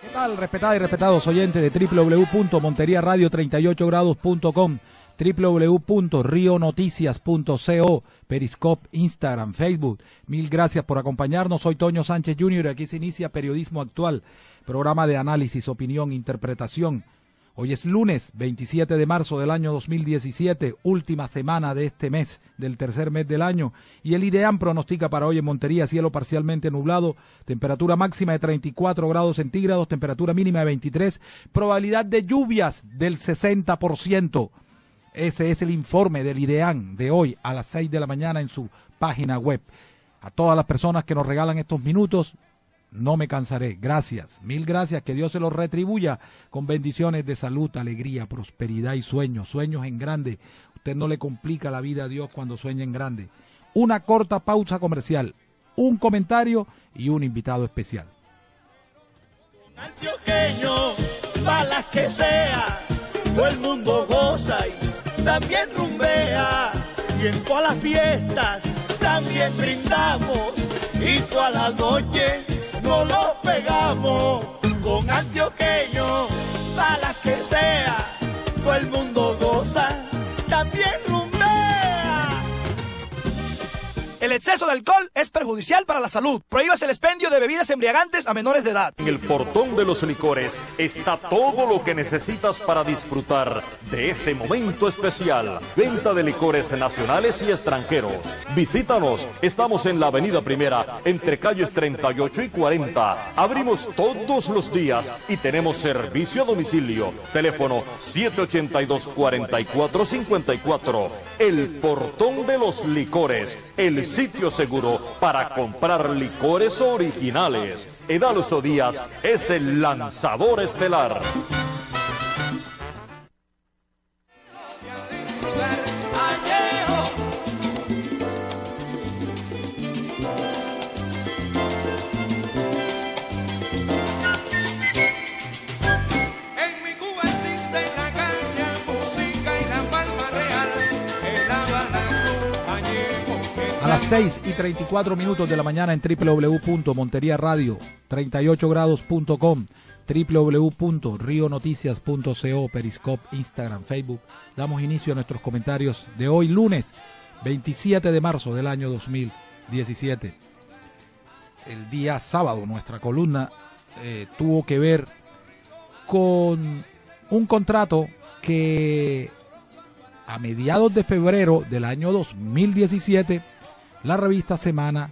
¿Qué tal, respetada y respetados oyentes de www.monteriaradio38grados.com, www.rionoticias.co, Periscope, Instagram, Facebook? Mil gracias por acompañarnos. Soy Toño Sánchez Jr. y aquí se inicia Periodismo Actual, programa de análisis, opinión, interpretación Hoy es lunes 27 de marzo del año 2017, última semana de este mes, del tercer mes del año, y el Idean pronostica para hoy en Montería cielo parcialmente nublado, temperatura máxima de 34 grados centígrados, temperatura mínima de 23, probabilidad de lluvias del 60%. Ese es el informe del Idean de hoy a las 6 de la mañana en su página web. A todas las personas que nos regalan estos minutos, no me cansaré. Gracias, mil gracias, que Dios se los retribuya con bendiciones de salud, alegría, prosperidad y sueños, sueños en grande. Usted no le complica la vida a Dios cuando sueña en grande. Una corta pausa comercial, un comentario y un invitado especial. balas que sea, todo el mundo goza y también rumbea. Y en todas las fiestas también brindamos y la lo pegamos con antioqueños, para que sea, todo el mundo goza, también rumbo. El exceso de alcohol es perjudicial para la salud. Prohíbas el expendio de bebidas embriagantes a menores de edad. En el portón de los licores está todo lo que necesitas para disfrutar de ese momento especial. Venta de licores nacionales y extranjeros. Visítanos. Estamos en la Avenida Primera, entre calles 38 y 40. Abrimos todos los días y tenemos servicio a domicilio. Teléfono 782-4454. El portón de los licores. El sitio seguro para comprar licores originales. Edalso Díaz es el lanzador estelar. 6 y 34 minutos de la mañana en www.monteriaradio 38grados.com www.rionoticias.co Periscope, Instagram, Facebook. Damos inicio a nuestros comentarios de hoy lunes 27 de marzo del año 2017. El día sábado nuestra columna eh, tuvo que ver con un contrato que a mediados de febrero del año 2017 la revista Semana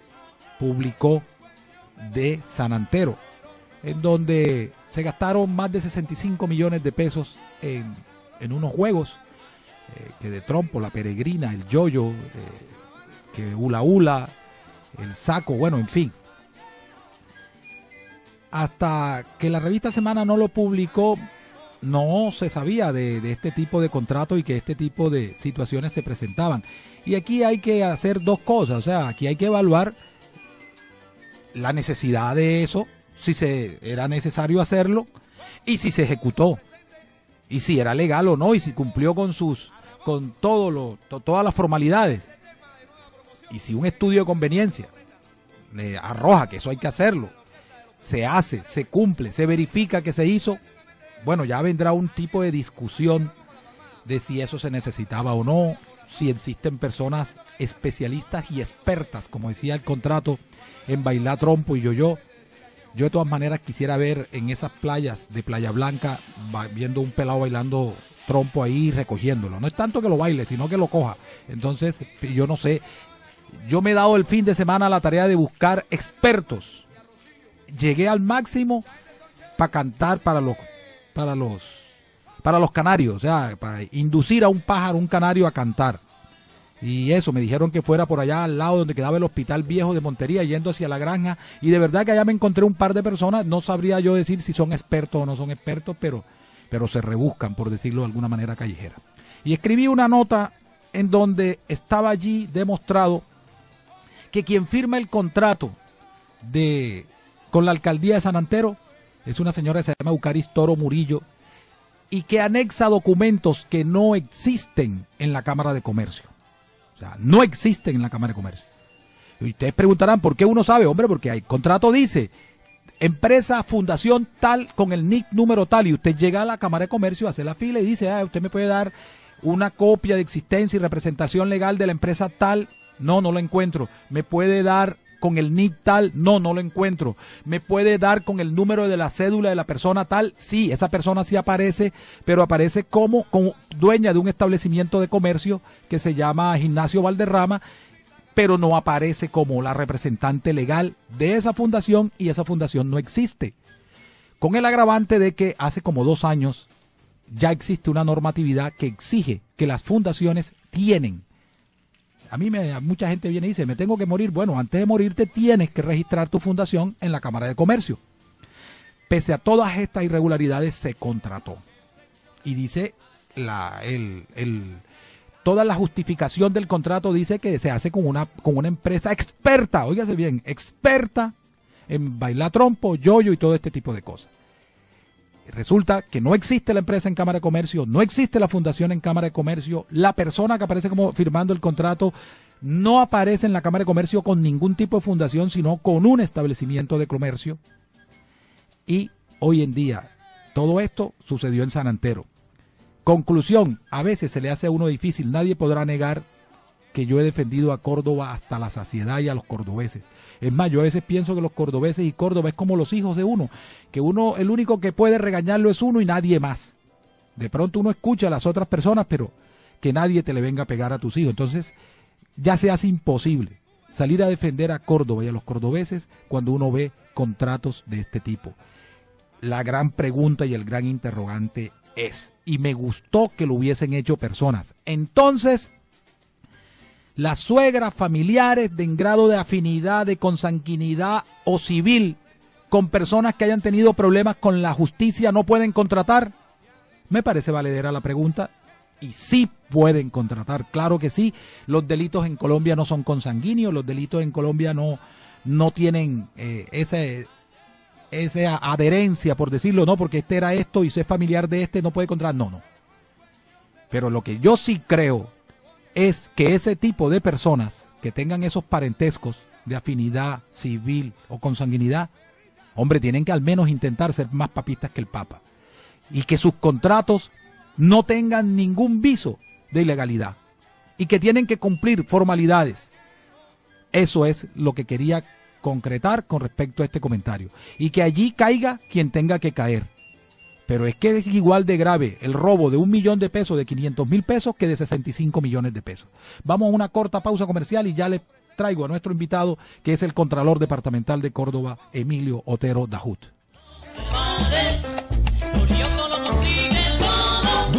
publicó de San en donde se gastaron más de 65 millones de pesos en, en unos juegos eh, que de trompo, la peregrina, el yoyo, eh, que hula ula, el saco, bueno, en fin. Hasta que la revista Semana no lo publicó, no se sabía de, este tipo de contrato y que este tipo de situaciones se presentaban. Y aquí hay que hacer dos cosas, o sea, aquí hay que evaluar la necesidad de eso, si se era necesario hacerlo y si se ejecutó y si era legal o no y si cumplió con sus con todo todas las formalidades y si un estudio de conveniencia eh, arroja que eso hay que hacerlo se hace se cumple se verifica que se hizo bueno, ya vendrá un tipo de discusión de si eso se necesitaba o no, si existen personas especialistas y expertas, como decía el contrato, en bailar trompo y yo-yo. Yo de todas maneras quisiera ver en esas playas de Playa Blanca, viendo un pelado bailando trompo ahí recogiéndolo. No es tanto que lo baile, sino que lo coja. Entonces, yo no sé. Yo me he dado el fin de semana la tarea de buscar expertos. Llegué al máximo para cantar para los para los, para los canarios, o sea, para inducir a un pájaro, un canario a cantar. Y eso, me dijeron que fuera por allá al lado donde quedaba el hospital viejo de Montería, yendo hacia la granja. Y de verdad que allá me encontré un par de personas, no sabría yo decir si son expertos o no son expertos, pero, pero se rebuscan, por decirlo de alguna manera callejera. Y escribí una nota en donde estaba allí demostrado que quien firma el contrato de, con la alcaldía de San Antero es una señora que se llama Eucaris Toro Murillo y que anexa documentos que no existen en la Cámara de Comercio. O sea, no existen en la Cámara de Comercio. Y ustedes preguntarán, ¿por qué uno sabe? Hombre, porque hay contrato dice, empresa, fundación tal, con el NIC número tal, y usted llega a la Cámara de Comercio, hace la fila y dice, ah, usted me puede dar una copia de existencia y representación legal de la empresa tal. No, no lo encuentro. Me puede dar con el NIP tal, no, no lo encuentro. Me puede dar con el número de la cédula de la persona tal, sí, esa persona sí aparece, pero aparece como, como dueña de un establecimiento de comercio que se llama Gimnasio Valderrama pero no aparece como la representante legal de esa fundación y esa fundación no existe. Con el agravante de que hace como dos años ya existe una normatividad que exige que las fundaciones tienen a mí me, mucha gente viene y dice, me tengo que morir. Bueno, antes de morirte tienes que registrar tu fundación en la Cámara de Comercio. Pese a todas estas irregularidades, se contrató. Y dice la, toda la justificación del contrato dice que se hace con una, con una empresa experta, óigase bien, experta en bailar trompo, yoyo y todo este tipo de cosas resulta que no existe la empresa en Cámara de Comercio, no existe la fundación en Cámara de Comercio, la persona que aparece como firmando el contrato no aparece en la Cámara de Comercio con ningún tipo de fundación, sino con un establecimiento de comercio. Y hoy en día, todo esto sucedió en San Antero. Conclusión, a veces se le hace a uno difícil, nadie podrá negar que yo he defendido a Córdoba hasta la saciedad y a los cordobeses. Es más, yo a veces pienso que los cordobeses y Córdoba es como los hijos de uno, que uno, el único que puede regañarlo es uno y nadie más. De pronto uno escucha a las otras personas, pero que nadie te le venga a pegar a tus hijos. Entonces, ya se hace imposible salir a defender a Córdoba y a los cordobeses cuando uno ve contratos de este tipo. La gran pregunta y el gran interrogante es, y me gustó que lo hubiesen hecho personas. Entonces, las suegras, familiares de en grado de afinidad, de consanguinidad o civil con personas que hayan tenido problemas con la justicia no pueden contratar? Me parece valedera la pregunta y sí pueden contratar, claro que sí. Los delitos en Colombia no son consanguíneos, los delitos en Colombia no, no tienen eh, ese, esa adherencia, por decirlo, no, porque este era esto y si es familiar de este no puede contratar. No, no. Pero lo que yo sí creo es que ese tipo de personas que tengan esos parentescos de afinidad civil o consanguinidad, hombre, tienen que al menos intentar ser más papistas que el Papa. Y que sus contratos no tengan ningún viso de ilegalidad. Y que tienen que cumplir formalidades. Eso es lo que quería concretar con respecto a este comentario. Y que allí caiga quien tenga que caer pero es que es igual de grave el robo de un millón de pesos, de 500 mil pesos, que de 65 millones de pesos. Vamos a una corta pausa comercial y ya le traigo a nuestro invitado, que es el Contralor Departamental de Córdoba, Emilio Otero Dajut.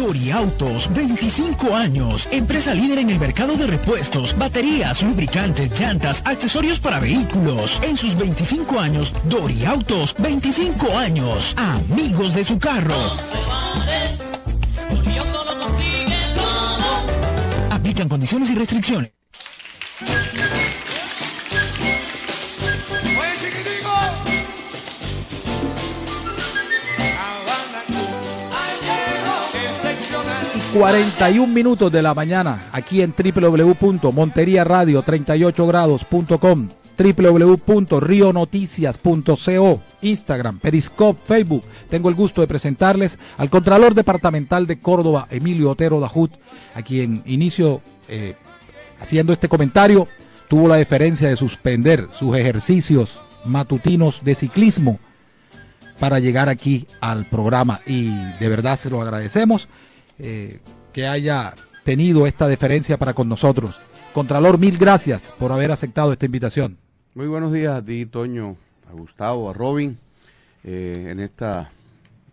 Dori Autos, 25 años, empresa líder en el mercado de repuestos, baterías, lubricantes, llantas, accesorios para vehículos. En sus 25 años, Dori Autos, 25 años, amigos de su carro. Aplican condiciones y restricciones. 41 minutos de la mañana aquí en www.monteriaradio38grados.com www.rionoticias.co, Instagram, Periscope, Facebook. Tengo el gusto de presentarles al Contralor Departamental de Córdoba, Emilio Otero Dajut, a quien inicio eh, haciendo este comentario, tuvo la deferencia de suspender sus ejercicios matutinos de ciclismo para llegar aquí al programa y de verdad se lo agradecemos eh, que haya tenido esta deferencia para con nosotros. Contralor, mil gracias por haber aceptado esta invitación. Muy buenos días a ti, Toño, a Gustavo, a Robin, eh, en esta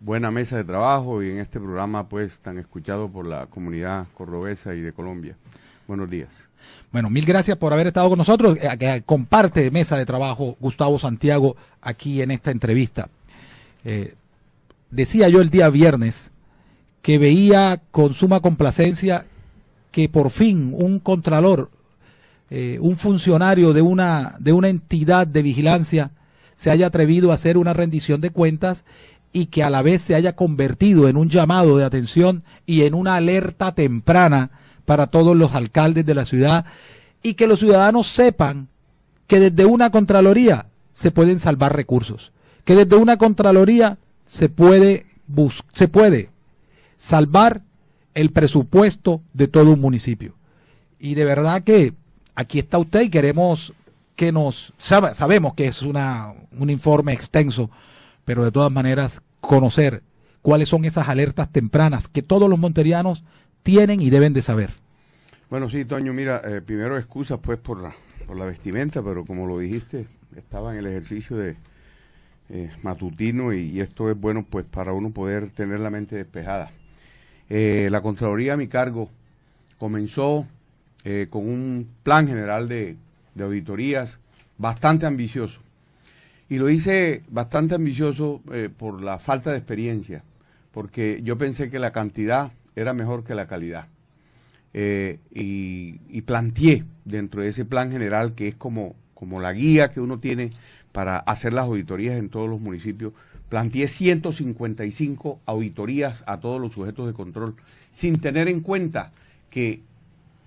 buena mesa de trabajo y en este programa pues tan escuchado por la comunidad cordobesa y de Colombia. Buenos días. Bueno, mil gracias por haber estado con nosotros. Eh, que comparte mesa de trabajo Gustavo Santiago aquí en esta entrevista. decía yo el día viernes que veía con suma complacencia que por fin un contralor, eh, un funcionario de una, de una entidad de vigilancia, se haya atrevido a hacer una rendición de cuentas y que a la vez se haya convertido en un llamado de atención y en una alerta temprana para todos los alcaldes de la ciudad y que los ciudadanos sepan que desde una Contraloría se pueden salvar recursos, que desde una Contraloría se puede, se puede salvar el presupuesto de todo un municipio. Y de verdad que aquí está usted y queremos que nos... sabemos que es una, un informe extenso, pero de todas maneras conocer cuáles son esas alertas tempranas que todos los monterianos tienen y deben de saber. Bueno, sí, Toño, mira, eh, primero excusas pues por la, por la vestimenta, pero como lo dijiste, estaba en el ejercicio de eh, matutino y, esto es bueno pues para uno poder tener la mente despejada. Eh, la Contraloría a mi cargo comenzó eh, con un plan general de, auditorías bastante ambicioso. Y lo hice bastante ambicioso eh, por la falta de experiencia, porque yo pensé que la cantidad era mejor que la calidad. y, planteé dentro de ese plan general, que es como la guía que uno tiene para hacer las auditorías en todos los municipios, planteé 155 auditorías a todos los sujetos de control, sin tener en cuenta que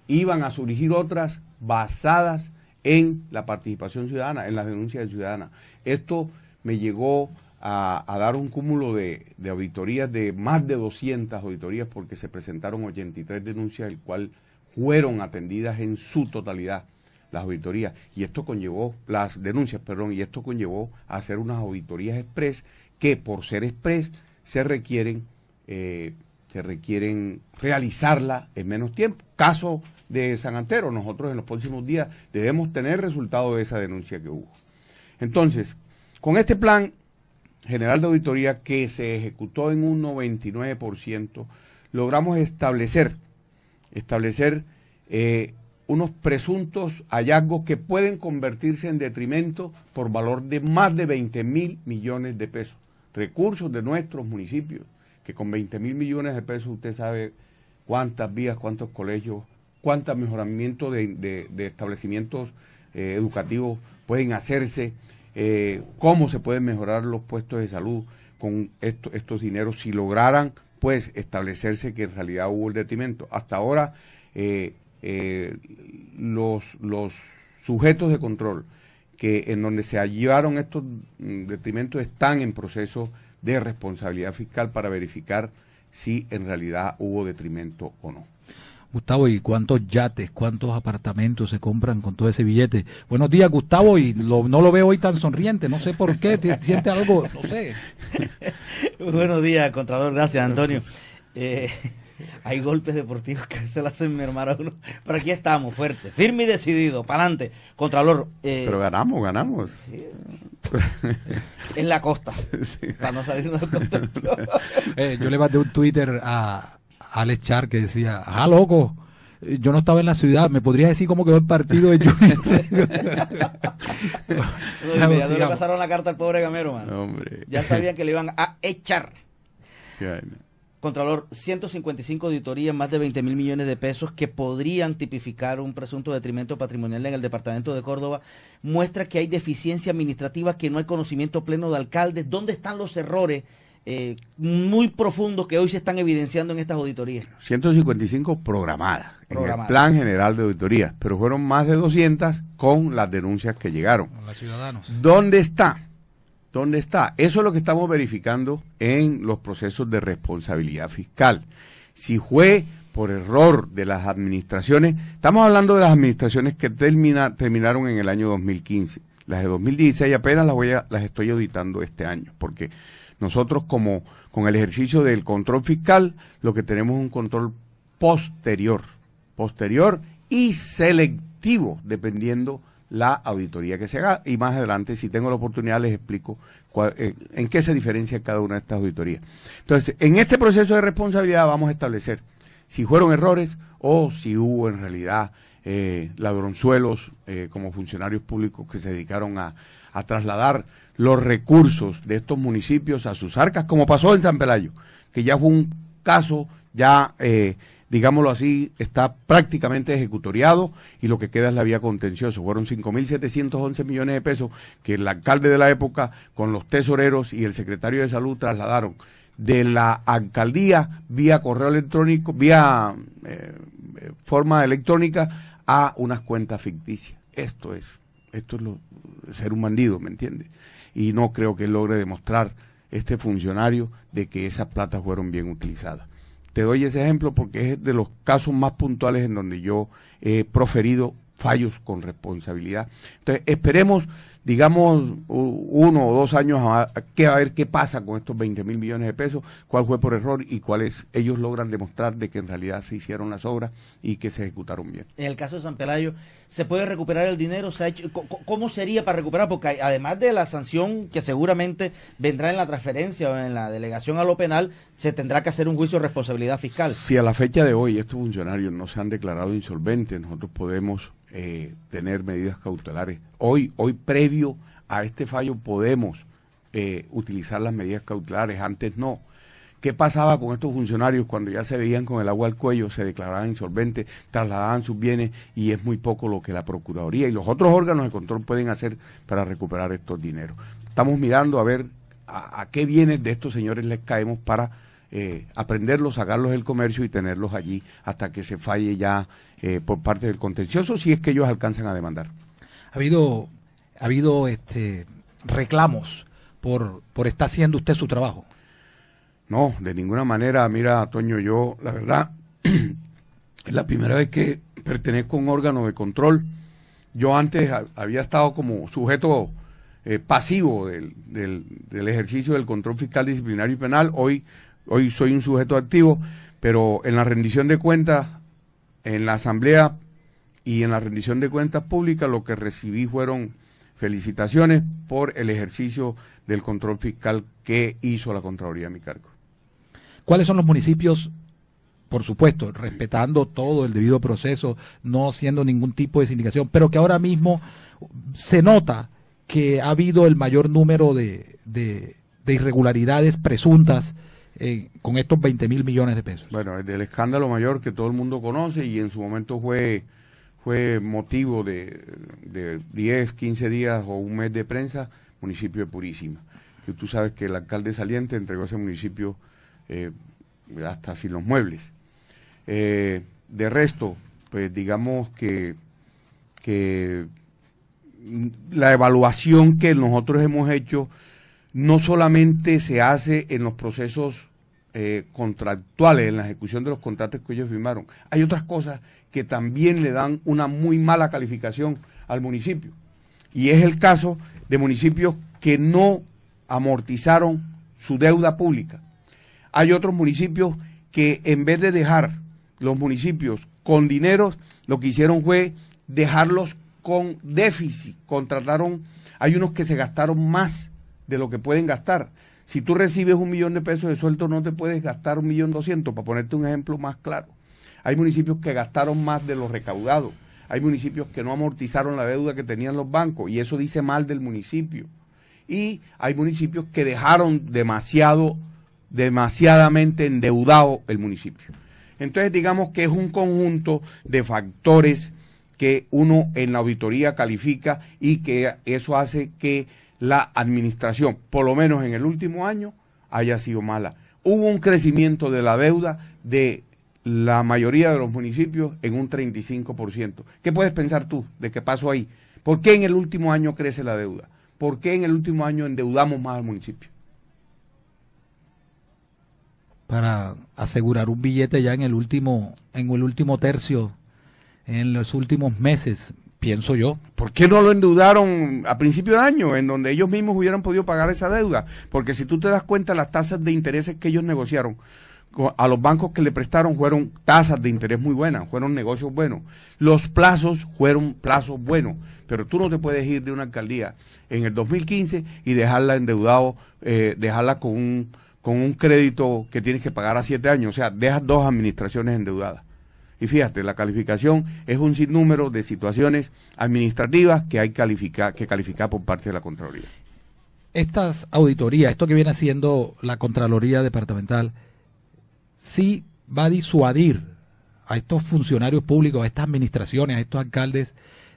iban a surgir otras basadas en la participación ciudadana, en las denuncias de ciudadanas. Esto me llegó a, dar un cúmulo de, de, auditorías de más de 200 auditorías porque se presentaron 83 denuncias, el cual fueron atendidas en su totalidad las auditorías y esto conllevó las denuncias, perdón, y esto conllevó a hacer unas auditorías express que por ser express eh, se requieren, realizarla en menos tiempo. Caso de San Antero, nosotros en los próximos días debemos tener resultado de esa denuncia que hubo. Entonces, con este plan general de auditoría que se ejecutó en un 99%, logramos establecer, establecer eh, unos presuntos hallazgos que pueden convertirse en detrimento por valor de más de 20 mil millones de pesos recursos de nuestros municipios, que con 20 mil millones de pesos usted sabe cuántas vías, cuántos colegios, cuántos mejoramientos de, establecimientos eh, educativos pueden hacerse, eh, cómo se pueden mejorar los puestos de salud con estos dineros si lograran pues establecerse que en realidad hubo el detrimento. Hasta ahora eh, los sujetos de control que en donde se hallaron estos mm, detrimentos están en proceso de responsabilidad fiscal para verificar si en realidad hubo detrimento o no. Gustavo, ¿y cuántos yates, cuántos apartamentos se compran con todo ese billete? Buenos días, Gustavo, y no lo veo hoy tan sonriente, no sé por qué, te, siente algo, no sé. Buenos días, Contralor, gracias, Antonio. Eh, hay golpes deportivos que se le hacen mermar a uno. Pero aquí estamos, fuerte, firme y decidido, para adelante. Contralor. oro. Eh, Pero ganamos, ganamos. en la costa. Para no salirnos del eh, yo le mandé un Twitter a Alex que decía: ¡Ah, loco! yo no estaba en la ciudad, ¿me podrías decir cómo quedó el partido no, le pasaron la carta al pobre Gamero, man. Ya sabían que le iban a echar. Contralor, 155 auditorías, más de 20 mil millones de pesos que podrían tipificar un presunto detrimento patrimonial en el departamento de Córdoba, muestra que hay deficiencia administrativa, que no hay conocimiento pleno de alcaldes. ¿Dónde están los errores eh, muy profundos que hoy se están evidenciando en estas auditorías? 155 programadas, en el Plan General de Auditorías, pero fueron más de 200 con las denuncias que llegaron. Con los ciudadanos. ¿Dónde está? ¿Dónde está? Eso es lo que estamos verificando en los procesos de responsabilidad fiscal. Si fue por error de las administraciones, estamos hablando de las administraciones que terminaron en el año 2015. Las de 2016 apenas las, voy a, las estoy auditando este año, porque nosotros como con el ejercicio del control fiscal, lo que tenemos es un control posterior, posterior y selectivo, dependiendo la auditoría que se haga. Y más adelante, si tengo la oportunidad, les explico eh, en qué se diferencia cada una de estas auditorías. Entonces, en este proceso de responsabilidad vamos a establecer si fueron errores o si hubo en realidad eh, ladronzuelos eh, como funcionarios públicos que se dedicaron a, trasladar los recursos de estos municipios a sus arcas, como pasó en San Pelayo, que ya fue un caso ya digámoslo así, está prácticamente ejecutoriado y lo que queda es la vía contencioso. Fueron 5.711 millones de pesos que el alcalde de la época, con los tesoreros y el secretario de salud, trasladaron de la alcaldía vía correo electrónico, vía eh, forma electrónica a unas cuentas ficticias. Esto es, esto es ser un bandido, ¿me entiendes? Y no creo que logre demostrar este funcionario de que esas platas fueron bien utilizadas. Te doy ese ejemplo porque es de los casos más puntuales en donde yo he proferido fallos con responsabilidad. Entonces, esperemos digamos uno o dos años a, a ver qué pasa con estos 20 mil millones de pesos, cuál fue por error y cuáles ellos logran demostrar de que en realidad se hicieron las obras y que se ejecutaron bien. En el caso de San Pelayo, ¿se puede recuperar el dinero? ¿Se ha ¿Cómo sería para recuperar? Porque además de la sanción que seguramente vendrá en la transferencia o en la delegación a lo penal, se tendrá que hacer un juicio de responsabilidad fiscal. Si a la fecha de hoy estos funcionarios no se han declarado insolventes, nosotros podemos eh, tener medidas cautelares hoy, hoy previo a este fallo podemos eh, utilizar las medidas cautelares, antes no. ¿Qué pasaba con estos funcionarios cuando ya se veían con el agua al cuello, se declaraban insolventes, trasladaban sus bienes y es muy poco lo que la Procuraduría y los otros órganos de control pueden hacer para recuperar estos dineros? Estamos mirando a ver a, qué bienes de estos señores les caemos para eh, aprenderlos, sacarlos del comercio y tenerlos allí hasta que se falle ya eh, por parte del contencioso, si es que ellos alcanzan a demandar ha habido, ha habido este, reclamos por, por estar haciendo usted su trabajo. No, de ninguna manera. Mira, Toño, yo, la verdad, es la primera vez que pertenezco a un órgano de control. Yo antes había estado como sujeto eh, pasivo del, del, ejercicio del control fiscal disciplinario y penal. Hoy, hoy soy un sujeto activo, pero en la rendición de cuentas, en la asamblea y en la rendición de cuentas públicas lo que recibí fueron felicitaciones por el ejercicio del control fiscal que hizo la Contraloría de mi cargo. ¿Cuáles son los municipios por supuesto, respetando todo el debido proceso, no haciendo ningún tipo de sindicación, pero que ahora mismo se nota que ha habido el mayor número de, irregularidades presuntas eh, con estos 20 mil millones de pesos. Bueno, es del escándalo mayor que todo el mundo conoce y en su momento fue fue motivo de, diez, 10, 15 días o un mes de prensa, municipio de Purísima. Que tú sabes que el alcalde saliente entregó ese municipio eh, hasta sin los muebles. Eh, de resto, pues digamos que la evaluación que nosotros hemos hecho no solamente se hace en los procesos eh, contractuales en la ejecución de los contratos que ellos firmaron. Hay otras cosas que también le dan una muy mala calificación al municipio. Y es el caso de municipios que no amortizaron su deuda pública. Hay otros municipios que en vez de dejar los municipios con dinero, lo que hicieron fue dejarlos con déficit. Contrataron, hay unos que se gastaron más de lo que pueden gastar. Si tú recibes un millón de pesos de sueldo, no te puedes gastar un millón doscientos, para ponerte un ejemplo más claro. Hay municipios que gastaron más de lo recaudado. Hay municipios que no amortizaron la deuda que tenían los bancos y eso dice mal del municipio. Y hay municipios que dejaron demasiado, demasiadamente endeudado el municipio. Entonces digamos que es un conjunto de factores que uno en la auditoría califica y que eso hace que la administración, por lo menos en el último año, haya sido mala. Hubo un crecimiento de la deuda de la mayoría de los municipios en un 35%. ¿Qué puedes pensar tú de qué pasó ahí? ¿Por qué en el último año crece la deuda? ¿Por qué en el último año endeudamos más al municipio? Para asegurar un billete ya en el último, en el último tercio, en los últimos meses, pienso yo. ¿Por qué no lo endeudaron a principio de año, en donde ellos mismos hubieran podido pagar esa deuda? Porque si tú te das cuenta, las tasas de intereses que ellos negociaron a los bancos que le prestaron fueron tasas de interés muy buenas, fueron negocios buenos. Los plazos fueron plazos buenos, pero tú no te puedes ir de una alcaldía en el 2015 y dejarla endeudado, eh, dejarla con un, con un crédito que tienes que pagar a siete años. O sea, dejas dos administraciones endeudadas. Y fíjate, la calificación es un sinnúmero de situaciones administrativas que hay que calificar por parte de la Contraloría. Estas auditorías, esto que viene haciendo la Contraloría Departamental, sí va a disuadir a estos funcionarios públicos, a estas administraciones, a estos alcaldes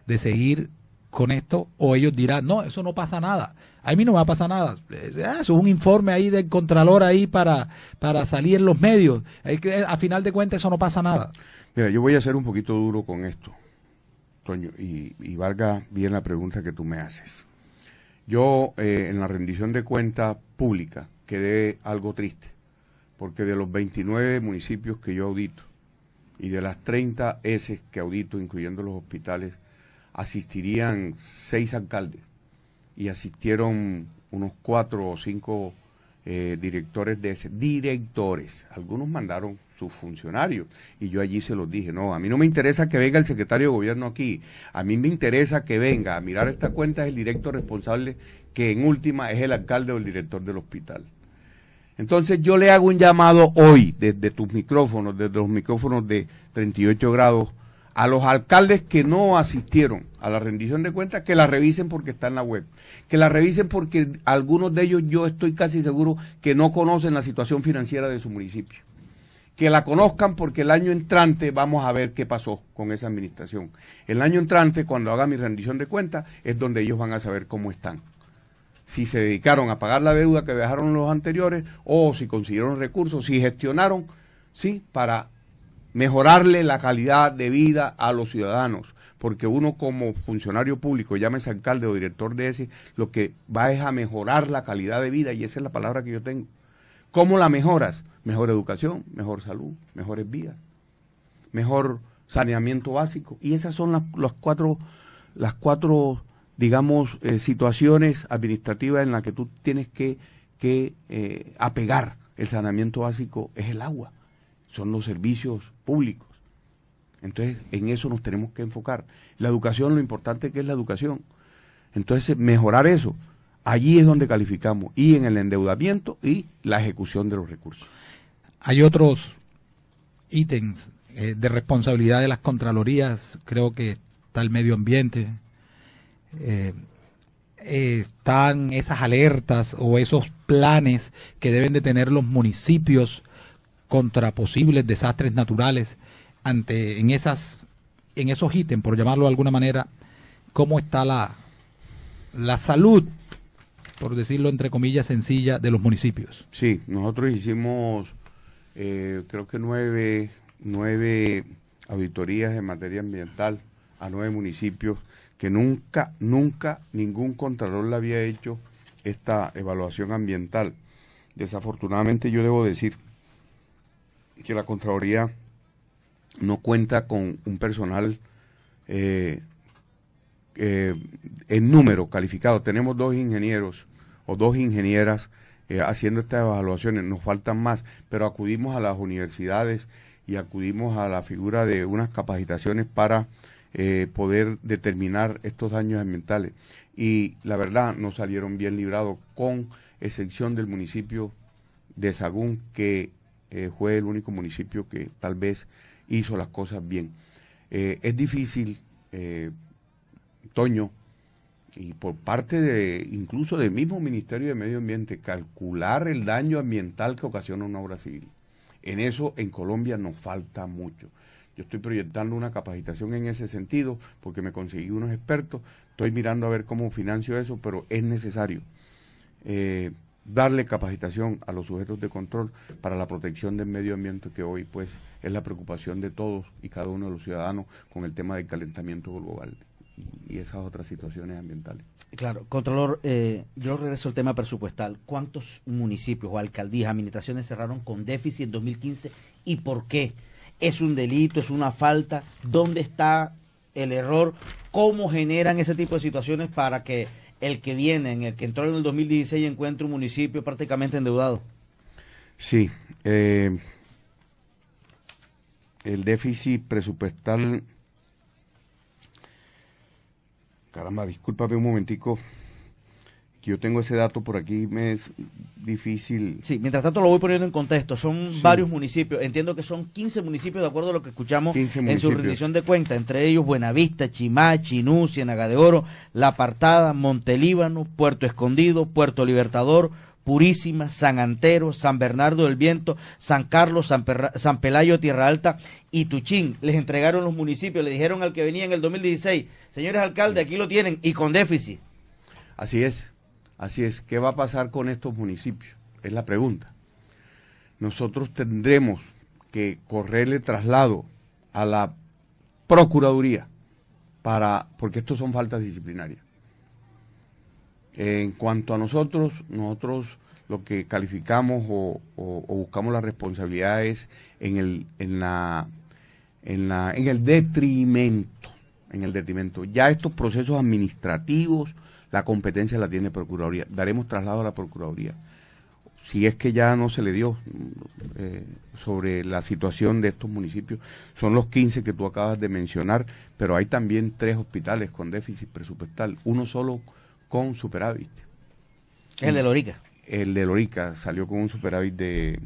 de seguir con esto o ellos dirán, no, eso no pasa nada. A mí no me va a pasar nada. Eso eh, ah, es un informe ahí del Contralor ahí para, para salir en los medios. Eh, a final de cuentas eso no pasa nada. Mira, yo voy a ser un poquito duro con esto, Toño, y, valga bien la pregunta que tú me haces. Yo eh, en la rendición de cuenta pública quedé algo triste, porque de los 29 municipios que yo audito y de las 30 S que audito, incluyendo los hospitales, asistirían seis alcaldes y asistieron unos cuatro o cinco eh, directores de ese, directores, algunos mandaron funcionarios. Y yo allí se los dije, no, a mí no me interesa que venga el secretario de gobierno aquí, a mí me interesa que venga a mirar esta cuenta el directo responsable, que en última es el alcalde o el director del hospital. Entonces yo le hago un llamado hoy desde tus micrófonos, desde los micrófonos de 38 grados, a los alcaldes que no asistieron a la rendición de cuentas, que la revisen porque está en la web, que la revisen porque algunos de ellos yo estoy casi seguro que no conocen la situación financiera de su municipio que la conozcan porque el año entrante vamos a ver qué pasó con esa administración. El año entrante, cuando haga mi rendición de cuentas, es donde ellos van a saber cómo están. Si se dedicaron a pagar la deuda que dejaron los anteriores o si consiguieron recursos, si gestionaron, sí, para mejorarle la calidad de vida a los ciudadanos. Porque uno como funcionario público, llámese alcalde o director de ese, lo que va es a mejorar la calidad de vida y esa es la palabra que yo tengo. ¿Cómo la mejoras? mejor educación, mejor salud, mejores vías, mejor saneamiento básico. Y esas son las, cuatro, las cuatro, digamos, eh, situaciones administrativas en las que tú tienes que, eh, apegar. El saneamiento básico es el agua, son los servicios públicos. Entonces, en eso nos tenemos que enfocar. La educación, lo importante que es la educación. Entonces, mejorar eso. Allí es donde calificamos, y en el endeudamiento y la ejecución de los recursos hay otros ítems eh, de responsabilidad de las Contralorías, creo que está el medio ambiente, eh, están esas alertas o esos planes que deben de tener los municipios contra posibles desastres naturales ante en esas en esos ítems por llamarlo de alguna manera cómo está la la salud por decirlo entre comillas sencilla de los municipios sí nosotros hicimos eh, creo que nueve, nueve auditorías en materia ambiental a nueve municipios que nunca, nunca ningún contralor le había hecho esta evaluación ambiental. Desafortunadamente yo debo decir que la Contraloría no cuenta con un personal eh, eh, en número calificado. Tenemos dos ingenieros o dos ingenieras eh, haciendo estas evaluaciones, nos faltan más, pero acudimos a las universidades y acudimos a la figura de unas capacitaciones para eh, poder determinar estos daños ambientales. Y la verdad, no salieron bien librados, con excepción del municipio de Sagún, que eh, fue el único municipio que tal vez hizo las cosas bien. es difícil, Toño, y por parte de incluso del mismo Ministerio de Medio Ambiente calcular el daño ambiental que ocasiona una obra civil. En eso en Colombia nos falta mucho. Yo estoy proyectando una capacitación en ese sentido porque me conseguí unos expertos. Estoy mirando a ver cómo financio eso, pero es necesario eh, darle capacitación a los sujetos de control para la protección del medio ambiente que hoy pues es la preocupación de todos y cada uno de los ciudadanos con el tema del calentamiento global y esas otras situaciones ambientales. Claro, Contralor, eh, yo regreso al tema presupuestal. ¿Cuántos municipios o alcaldías, administraciones cerraron con déficit en 2015 y por qué? ¿Es un delito? ¿Es una falta? ¿Dónde está el error? ¿Cómo generan ese tipo de situaciones para que el que viene, en el que entró en el 2016, encuentre un municipio prácticamente endeudado? Sí. Eh, el déficit presupuestal Caramba, discúlpame un momentico. Que yo tengo ese dato por aquí, me es difícil. Sí, mientras tanto lo voy poniendo en contexto. Son varios municipios. Entiendo que son 15 municipios, de acuerdo a lo que escuchamos en su rendición de cuenta, Entre ellos Buenavista, Chimá, Chinú, Ciénaga de Oro, La Apartada, Montelíbano, Puerto Escondido, Puerto Libertador, Purísima, San Antero, San Bernardo del Viento, San Carlos, San, Pelayo, Tierra Alta y Tuchín. Les entregaron los municipios, le dijeron al que venía en el 2016, señores alcaldes, aquí lo tienen y con déficit. Así es, así es. ¿Qué va a pasar con estos municipios? Es la pregunta. Nosotros tendremos que correrle traslado a la Procuraduría para, porque estos son faltas disciplinarias en cuanto a nosotros, nosotros lo que calificamos o, buscamos las responsabilidades en el, en, la, en, la, en el detrimento, en el detrimento. Ya estos procesos administrativos, la competencia la tiene Procuraduría. Daremos traslado a la Procuraduría. Si es que ya no se le dio eh, sobre la situación de estos municipios, son los 15 que tú acabas de mencionar, pero hay también tres hospitales con déficit presupuestal, uno solo con superávit. El de Lorica. El de Lorica salió con un superávit de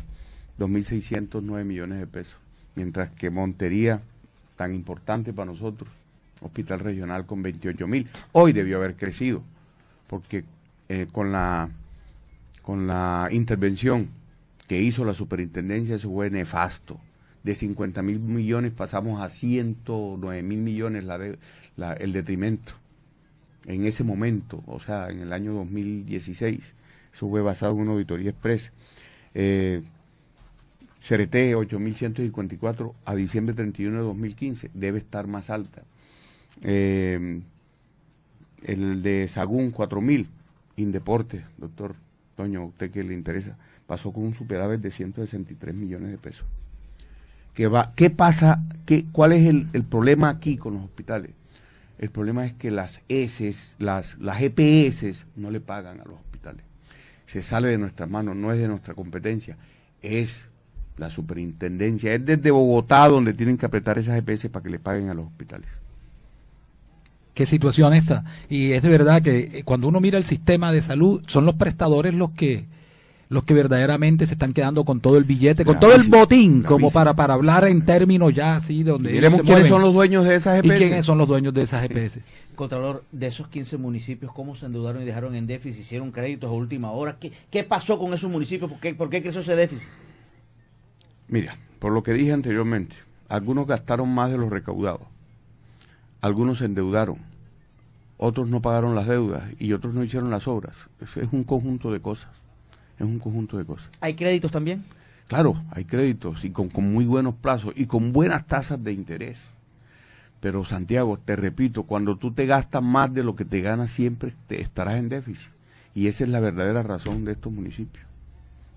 2.609 millones de pesos, mientras que Montería, tan importante para nosotros, hospital regional con mil, hoy debió haber crecido, porque eh, con, la, con la intervención que hizo la superintendencia, eso fue nefasto. De 50 mil millones pasamos a 109 mil millones el detrimento en ese momento, o sea, en el año 2016, eso fue basado en una auditoría express, eh, CRT 8.154 a diciembre 31 de 2015 debe estar más alta. Eh, el de Sagún 4.000, Indeporte, doctor Toño, a usted que le interesa, pasó con un superávit de 163 millones de pesos. ¿Qué, va, qué pasa? Qué, ¿Cuál es el problema aquí con los hospitales? El problema es que las S, las, las EPS no le pagan a los hospitales. Se sale de nuestras manos, no es de nuestra competencia, es la superintendencia, es desde Bogotá donde tienen que apretar esas EPS para que le paguen a los hospitales. Qué situación esta. Y es de verdad que eh, cuando uno mira el sistema de salud, son los prestadores los que los que verdaderamente se están quedando con todo el billete, con todo el botín, como para, para hablar en términos ya así donde... E quiénes son los dueños de esas EPS. ¿Y quiénes son los dueños de esas EPS? Contralor, de esos 15 municipios, ¿cómo se endeudaron y dejaron en déficit? ¿Hicieron créditos a última hora? ¿Qué, pasó con esos municipios? ¿Por qué, ¿Por qué creció ese déficit? Mira, por lo que dije anteriormente, algunos gastaron más de los recaudados algunos se endeudaron, otros no pagaron las deudas y otros no hicieron las obras. Es un conjunto de cosas es un conjunto de cosas. ¿Hay créditos también? Claro, hay créditos y con, muy buenos plazos y con buenas tasas de interés. Pero Santiago, te repito, cuando tú te gastas más de lo que te ganas siempre, te estarás en déficit. Y esa es la verdadera razón de estos municipios.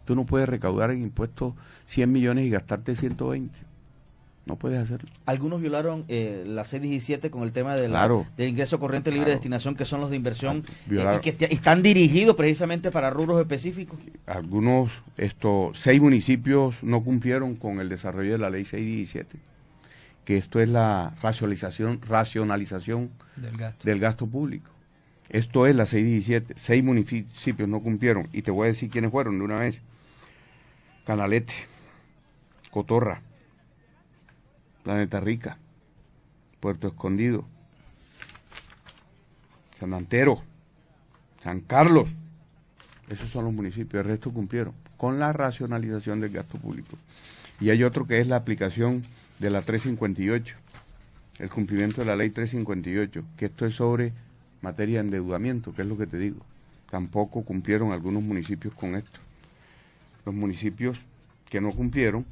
Tú no puedes recaudar en impuestos 100 millones y gastarte 120. No puedes hacerlo. Algunos violaron eh, la 617 con el tema del ingreso corriente libre de destinación, que son los de inversión, ah, eh, eh, que están dirigidos precisamente para rubros específicos. Algunos, estos seis municipios no cumplieron con el desarrollo de la ley 617, que esto es la racionalización, racionalización del, gasto. del gasto público. Esto es la 617. Seis municipios no cumplieron. Y te voy a decir quiénes fueron de una vez. Canalete, Cotorra, Planeta Rica, Puerto Escondido, San Antero, San Carlos. Esos son los municipios, el resto cumplieron con la racionalización del gasto público. Y hay otro que es la aplicación de la 358, el cumplimiento de la ley 358, que esto es sobre materia de endeudamiento, que es lo que te digo. Tampoco cumplieron algunos municipios con esto. Los municipios que no cumplieron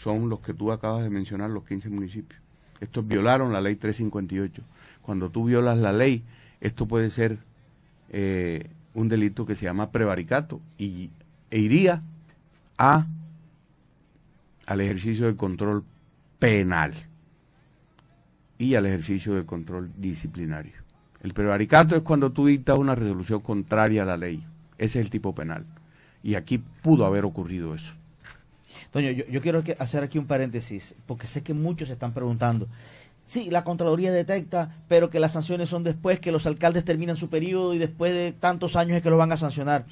son los que tú acabas de mencionar, los 15 municipios. Estos violaron la ley 358. Cuando tú violas la ley, esto puede ser eh, un delito que se llama prevaricato y, e iría a, al ejercicio del control penal y al ejercicio del control disciplinario. El prevaricato es cuando tú dictas una resolución contraria a la ley. Ese es el tipo penal. Y aquí pudo haber ocurrido eso. Doña, yo, quiero hacer aquí un paréntesis, porque sé que muchos se están preguntando. Sí, la Contraloría detecta, pero que las sanciones son después que los alcaldes terminan su periodo y después de tantos años es que lo van a sancionar.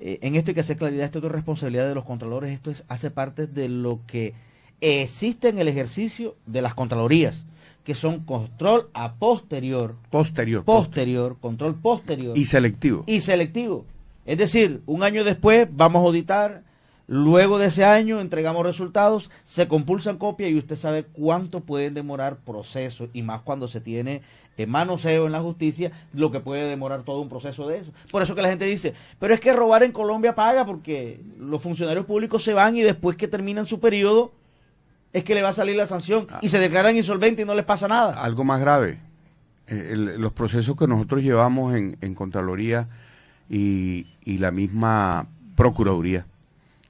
Eh, en esto hay que hacer claridad, esto es responsabilidad de los contralores, esto hace parte de lo que existe en el ejercicio de las Contralorías, que son control a Posterior. Posterior, posterior control posterior. Y selectivo. Y selectivo. Es decir, un año después vamos a auditar, Luego de ese año entregamos resultados, se compulsan copias y usted sabe cuánto pueden demorar procesos y más cuando se tiene en eh, manoseo en la justicia, lo que puede demorar todo un proceso de eso. Por eso que la gente dice, pero es que robar en Colombia paga porque los funcionarios públicos se van y después que terminan su periodo es que le va a salir la sanción y se declaran insolventes y no les pasa nada. Algo más grave, eh, los procesos que nosotros llevamos en, Contraloría y la misma Procuraduría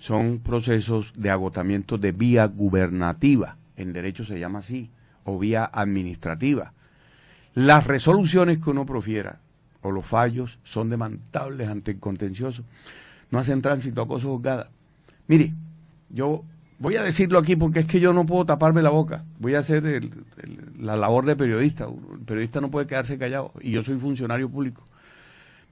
son procesos de agotamiento de vía gubernativa, en derecho se llama así, o vía administrativa. Las resoluciones que uno profiera o los fallos son demandables ante el contencioso. No hacen tránsito a cosa juzgada. Mire, yo voy a decirlo aquí porque es que yo no puedo taparme la boca. Voy a hacer la labor de periodista. El periodista no puede quedarse callado. Y yo soy funcionario público.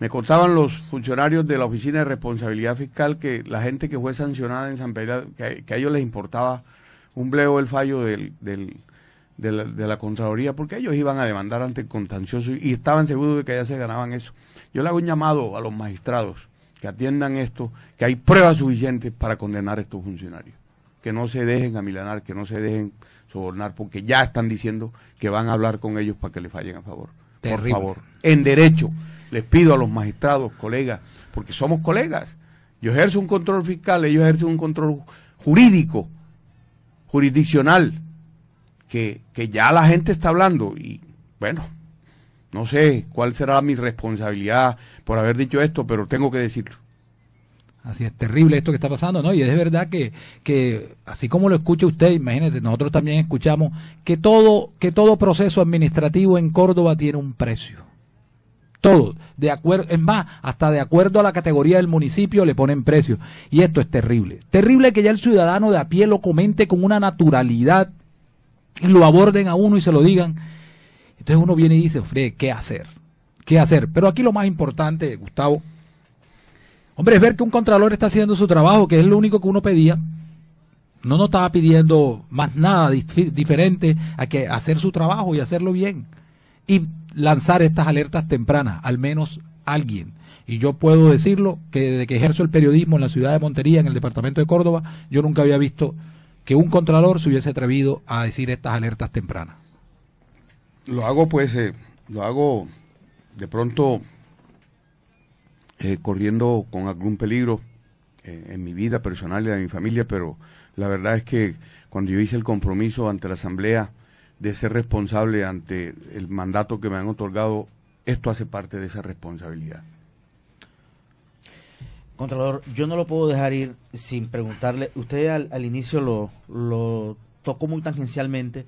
Me contaban los funcionarios de la Oficina de Responsabilidad Fiscal que la gente que fue sancionada en San Pedro, que, a ellos les importaba un bleo el fallo de, la, Contraloría, porque ellos iban a demandar ante el contencioso y, estaban seguros de que allá se ganaban eso. Yo le hago un llamado a los magistrados que atiendan esto, que hay pruebas suficientes para condenar a estos funcionarios, que no se dejen amilanar, que no se dejen sobornar, porque ya están diciendo que van a hablar con ellos para que les fallen a favor. Por favor, en derecho. Les pido a los magistrados, colegas, porque somos colegas. Yo ejerzo un control fiscal, ellos ejercen un control jurídico, jurisdiccional, que, ya la gente está hablando. Y bueno, no sé cuál será mi responsabilidad por haber dicho esto, pero tengo que decirlo. Así es, terrible esto que está pasando, ¿no? Y es verdad que, así como lo escucha usted, imagínese, nosotros también escuchamos que todo, que todo proceso administrativo en Córdoba tiene un precio. Todo, de acuerdo, es más, hasta de acuerdo a la categoría del municipio le ponen precio. Y esto es terrible. Terrible que ya el ciudadano de a pie lo comente con una naturalidad y lo aborden a uno y se lo digan. Entonces uno viene y dice, ¿Fre? ¿qué hacer? ¿Qué hacer? Pero aquí lo más importante, Gustavo, hombre, es ver que un contralor está haciendo su trabajo, que es lo único que uno pedía. No nos estaba pidiendo más nada diferente a que hacer su trabajo y hacerlo bien. Y lanzar estas alertas tempranas, al menos alguien. Y yo puedo decirlo que desde que ejerzo el periodismo en la ciudad de Montería, en el departamento de Córdoba, yo nunca había visto que un contralor se hubiese atrevido a decir estas alertas tempranas. Lo hago pues, eh, lo hago de pronto eh, corriendo con algún peligro eh, en mi vida personal y de mi familia, pero la verdad es que cuando yo hice el compromiso ante la Asamblea, de ser responsable ante el mandato que me han otorgado, esto hace parte de esa responsabilidad. Contralor, yo no lo puedo dejar ir sin preguntarle, usted al, inicio lo, tocó muy tangencialmente,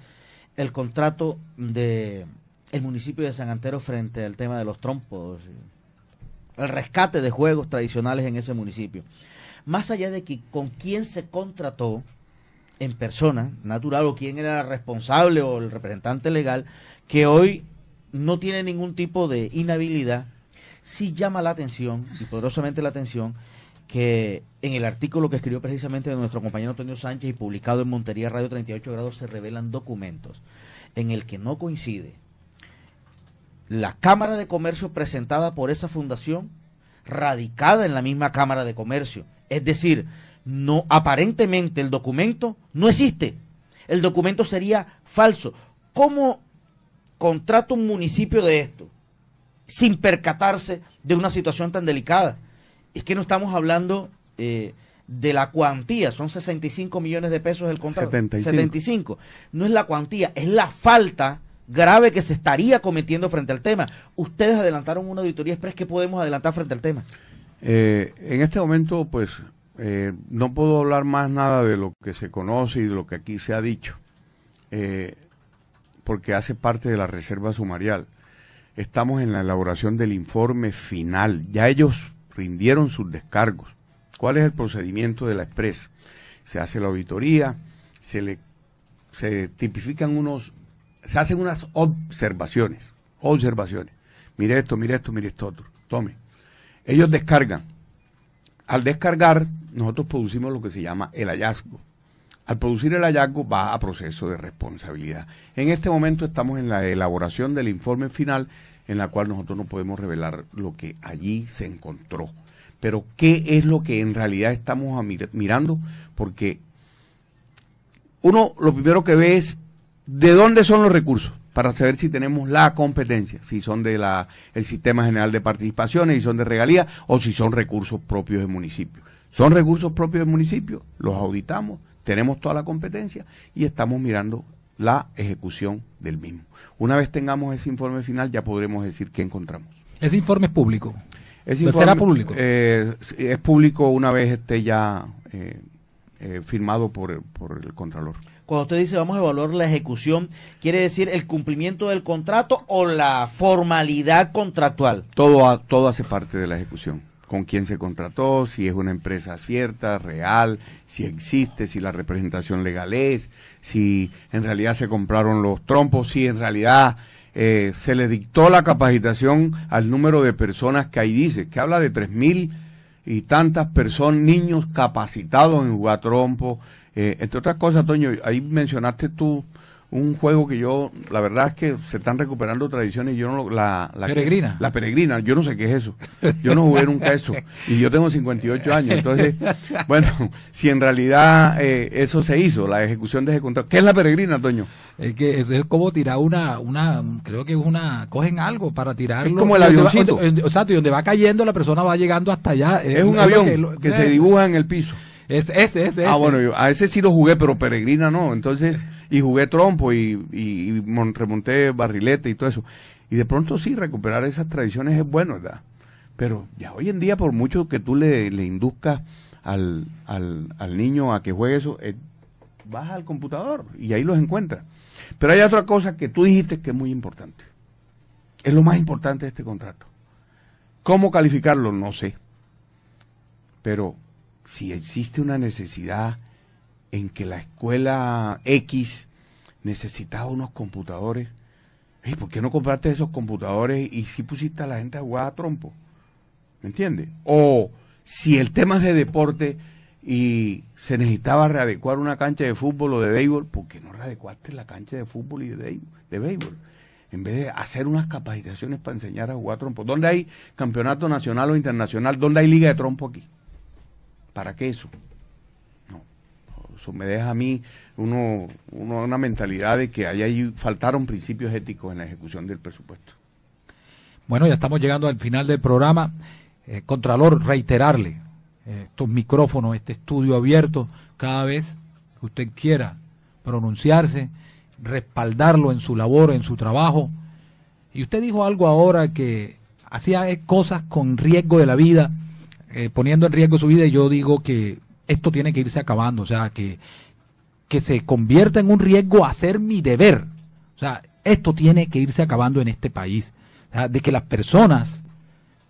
el contrato de el municipio de San Antero frente al tema de los trompos, el rescate de juegos tradicionales en ese municipio. Más allá de que con quién se contrató, en persona natural o quién era el responsable o el representante legal que hoy no tiene ningún tipo de inhabilidad, sí llama la atención y poderosamente la atención que en el artículo que escribió precisamente nuestro compañero Antonio Sánchez y publicado en Montería Radio 38 Grados se revelan documentos en el que no coincide la Cámara de Comercio presentada por esa fundación radicada en la misma Cámara de Comercio. Es decir, no, aparentemente el documento no existe. El documento sería falso. ¿Cómo contrata un municipio de esto sin percatarse de una situación tan delicada? Es que no estamos hablando eh, de la cuantía, son 65 millones de pesos el contrato. 75. No es la cuantía, es la falta grave que se estaría cometiendo frente al tema. Ustedes adelantaron una auditoría express que podemos adelantar frente al tema. Eh, en este momento, pues eh, no puedo hablar más nada de lo que se conoce y de lo que aquí se ha dicho, eh, porque hace parte de la reserva sumarial. Estamos en la elaboración del informe final. Ya ellos rindieron sus descargos. ¿Cuál es el procedimiento de la expresa? Se hace la auditoría, se le se tipifican unos, se hacen unas observaciones, observaciones. Mire esto, mire esto, mire esto otro. Tome. Ellos descargan al descargar, nosotros producimos lo que se llama el hallazgo. Al producir el hallazgo va a proceso de responsabilidad. En este momento estamos en la elaboración del informe final en la cual nosotros no podemos revelar lo que allí se encontró. Pero ¿qué es lo que en realidad estamos mirando? Porque uno lo primero que ve es de dónde son los recursos para saber si tenemos la competencia, si son de la el sistema general de participaciones, y son de regalías o si son recursos propios del municipio. Son recursos propios del municipio, los auditamos, tenemos toda la competencia y estamos mirando la ejecución del mismo. Una vez tengamos ese informe final ya podremos decir qué encontramos. Ese informe es público. será público. Eh, es público una vez esté ya eh, eh, firmado por, por el Contralor. Cuando usted dice vamos a evaluar la ejecución, ¿quiere decir el cumplimiento del contrato o la formalidad contractual? Todo, todo hace parte de la ejecución con quién se contrató, si es una empresa cierta, real, si existe, si la representación legal es, si en realidad se compraron los trompos, si en realidad eh, se le dictó la capacitación al número de personas que ahí dice, que habla de tres mil y tantas personas, niños capacitados en jugar trompo, eh, entre otras cosas, Toño, ahí mencionaste tú un juego que yo, la verdad es que se están recuperando tradiciones. Yo no la, la peregrina. la peregrina, yo no sé qué es eso. Yo no jugué nunca eso. Y yo tengo 58 años. Entonces, bueno, si en realidad eh, eso se hizo, la ejecución de ese contrato. ¿Qué es la peregrina, Toño? Es que es, como tirar una, una, creo que es una, cogen algo para tirarlo. Es como el avioncito. O y donde va cayendo la persona va llegando hasta allá. Es, un avión que se dibuja en el piso. Es, ese, ese, Ah, bueno, a ese sí lo jugué, pero Peregrina no. Entonces, y jugué trompo y, y, remonté barrilete y todo eso. Y de pronto sí, recuperar esas tradiciones es bueno, ¿verdad? Pero ya hoy en día, por mucho que tú le, induzcas al, al, niño a que juegue eso, eh, vas al computador y ahí los encuentras. Pero hay otra cosa que tú dijiste que es muy importante. Es lo más importante de este contrato. ¿Cómo calificarlo? No sé. Pero si existe una necesidad en que la escuela X necesitaba unos computadores, ¿por qué no compraste esos computadores y si pusiste a la gente a jugar a trompo? ¿Me entiendes? O si el tema es de deporte y se necesitaba readecuar una cancha de fútbol o de béisbol, ¿por qué no readecuaste la cancha de fútbol y de, de béisbol? En vez de hacer unas capacitaciones para enseñar a jugar a trompo. ¿Dónde hay campeonato nacional o internacional? ¿Dónde hay liga de trompo aquí? ¿Para qué eso? No. Eso me deja a mí uno, una mentalidad de que ahí, faltaron principios éticos en la ejecución del presupuesto. Bueno, ya estamos llegando al final del programa. Eh, Contralor, reiterarle eh, estos micrófonos, este estudio abierto, cada vez que usted quiera pronunciarse, respaldarlo en su labor, en su trabajo. Y usted dijo algo ahora que hacía cosas con riesgo de la vida eh, poniendo en riesgo su vida y yo digo que esto tiene que irse acabando, o sea, que, que se convierta en un riesgo hacer mi deber. O sea, esto tiene que irse acabando en este país. de que las personas,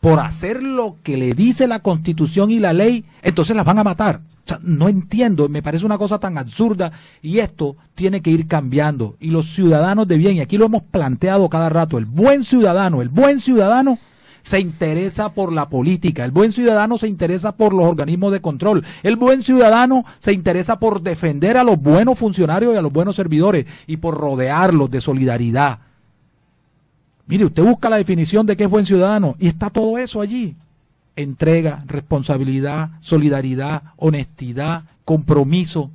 por hacer lo que le dice la constitución y la ley, entonces las van a matar. O sea, no entiendo, me parece una cosa tan absurda y esto tiene que ir cambiando. Y los ciudadanos de bien, y aquí lo hemos planteado cada rato, el buen ciudadano, el buen ciudadano se interesa por la política, el buen ciudadano se interesa por los organismos de control, el buen ciudadano se interesa por defender a los buenos funcionarios y a los buenos servidores y por rodearlos de solidaridad. Mire, usted busca la definición de qué es buen ciudadano y está todo eso allí. Entrega, responsabilidad, solidaridad, honestidad, compromiso.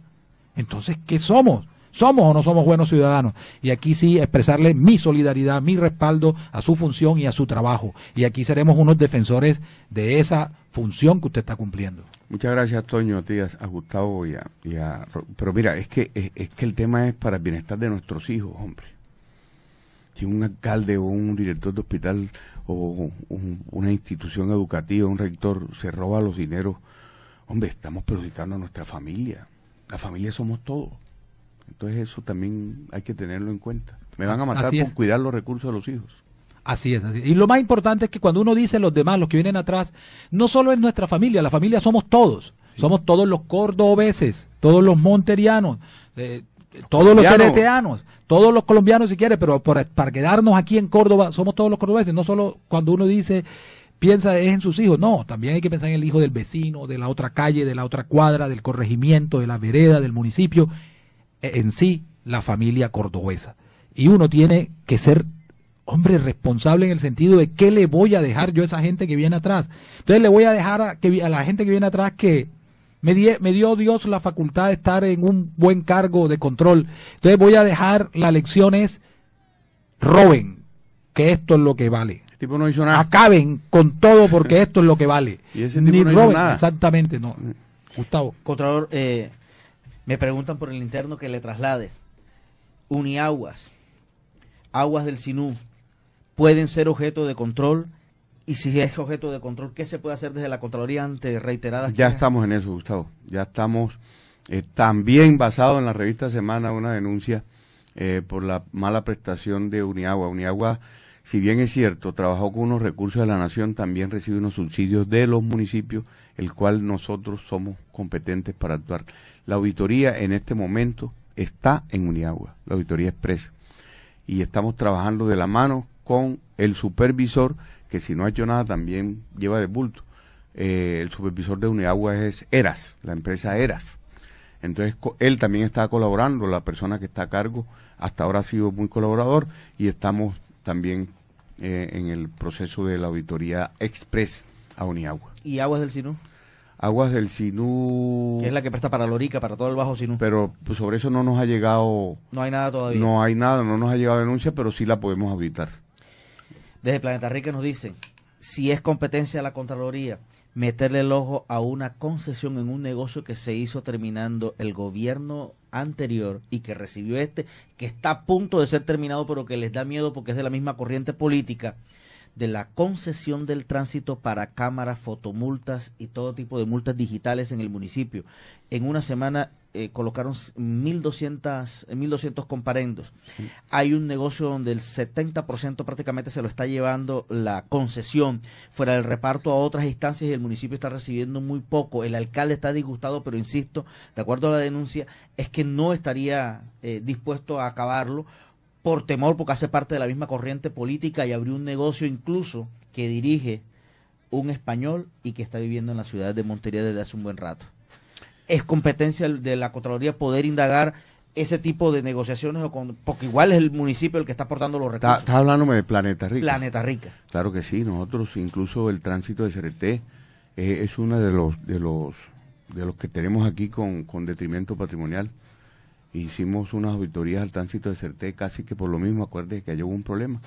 Entonces, ¿qué somos? ¿Somos o no somos buenos ciudadanos? Y aquí sí expresarle mi solidaridad, mi respaldo a su función y a su trabajo. Y aquí seremos unos defensores de esa función que usted está cumpliendo. Muchas gracias, Toño, a a Gustavo y a... pero mira, es que, es, que el tema es para el bienestar de nuestros hijos, hombre si un alcalde o un director de hospital o una institución educativa, un rector, se roba los dineros, hombre, estamos perjudicando a nuestra familia. La familia somos todos. Entonces eso también hay que tenerlo en cuenta. Me van a matar por cuidar los recursos de los hijos. Así es, así es. Y lo más importante es que cuando uno dice los demás, los que vienen atrás, no solo es nuestra familia, la familia somos todos. Somos todos los cordobeses, todos los monterianos, eh, todos los cereteanos, todos los colombianos si quiere, pero para, para quedarnos aquí en Córdoba, somos todos los cordobeses, no solo cuando uno dice piensa es en sus hijos. No, también hay que pensar en el hijo del vecino, de la otra calle, de la otra cuadra, del corregimiento, de la vereda, del municipio en sí la familia cordobesa. Y uno tiene que ser hombre responsable en el sentido de qué le voy a dejar yo a esa gente que viene atrás. Entonces le voy a dejar a, que, a la gente que viene atrás que me, dio Dios la facultad de estar en un buen cargo de control. Entonces voy a dejar la lección roben, que esto es lo que vale. Acaben con todo porque esto es lo que vale. Ni roben, exactamente, no. Gustavo. Contrador eh, me preguntan por el interno que le traslade. Uniaguas, aguas del Sinú, pueden ser objeto de control. Y si es objeto de control, ¿qué se puede hacer desde la Contraloría ante reiteradas? Ya estamos en eso, Gustavo. Ya estamos eh, también basado en la revista Semana, una denuncia eh, por la mala prestación de Uniagua. Uniagua, si bien es cierto, trabajó con unos recursos de la nación, también recibe unos subsidios de los municipios, el cual nosotros somos competentes para actuar. La auditoría en este momento está en Uniagua, la auditoría expresa. Y estamos trabajando de la mano con el supervisor, que si no ha hecho nada también lleva de bulto. Eh, el supervisor de Uniagua es Eras, la empresa Eras. Entonces él también está colaborando, la persona que está a cargo hasta ahora ha sido muy colaborador y estamos también eh, en el proceso de la auditoría express a Uniagua. ¿Y Aguas del Sinú? Aguas del Sinú. es la que presta para Lorica, para todo el Bajo Sinú. Pero pues, sobre eso no nos ha llegado. No hay nada todavía. No hay nada, no nos ha llegado denuncia, pero sí la podemos habitar. Desde Planeta Rica nos dicen: si es competencia de la Contraloría meterle el ojo a una concesión en un negocio que se hizo terminando el gobierno anterior y que recibió este, que está a punto de ser terminado, pero que les da miedo porque es de la misma corriente política de la concesión del tránsito para cámaras, fotomultas y todo tipo de multas digitales en el municipio. En una semana eh, colocaron 1.200, eh, comparendos. Hay un negocio donde el 70% prácticamente se lo está llevando la concesión, fuera del reparto a otras instancias y el municipio está recibiendo muy poco. El alcalde está disgustado, pero insisto, de acuerdo a la denuncia, es que no estaría eh, dispuesto a acabarlo por temor, porque hace parte de la misma corriente política y abrió un negocio incluso que dirige un español y que está viviendo en la ciudad de Montería desde hace un buen rato. Es competencia de la Contraloría poder indagar ese tipo de negociaciones o con, porque igual es el municipio el que está aportando los recursos. Estás hablándome de Planeta Rica. Planeta Rica. Claro que sí, nosotros incluso el tránsito de CRT eh, es uno de los de los de los que tenemos aquí con detrimento patrimonial hicimos unas auditorías al tránsito de CERTE casi que por lo mismo, acuérdense que hubo un problema.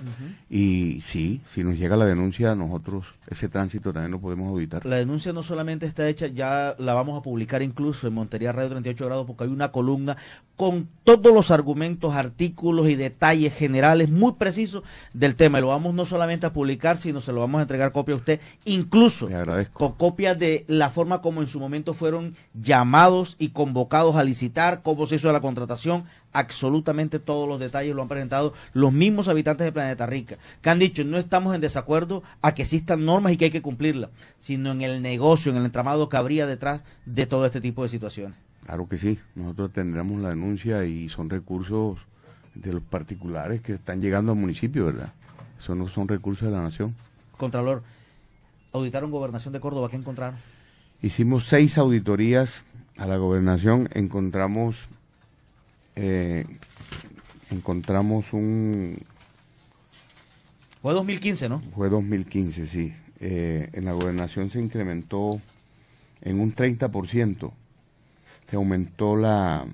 Y sí, si nos llega la denuncia, nosotros ese tránsito también lo podemos auditar. La denuncia no solamente está hecha, ya la vamos a publicar incluso en Montería Radio 38 Grados porque hay una columna con todos los argumentos, artículos y detalles generales muy precisos del tema. Y lo vamos no solamente a publicar, sino se lo vamos a entregar copia a usted, incluso con copias de la forma como en su momento fueron llamados y convocados a licitar, cómo se hizo la contratación tratación, absolutamente todos los detalles lo han presentado los mismos habitantes de Planeta Rica, que han dicho no estamos en desacuerdo a que existan normas y que hay que cumplirlas, sino en el negocio, en el entramado que habría detrás de todo este tipo de situaciones. Claro que sí, nosotros tendremos la denuncia y son recursos de los particulares que están llegando al municipio, ¿verdad? Eso no son recursos de la nación. Contralor, auditaron Gobernación de Córdoba, ¿qué encontraron? Hicimos seis auditorías a la gobernación, encontramos eh, encontramos un... Fue 2015, ¿no? Fue 2015, sí. Eh, en la gobernación se incrementó en un 30%. Se aumentó la,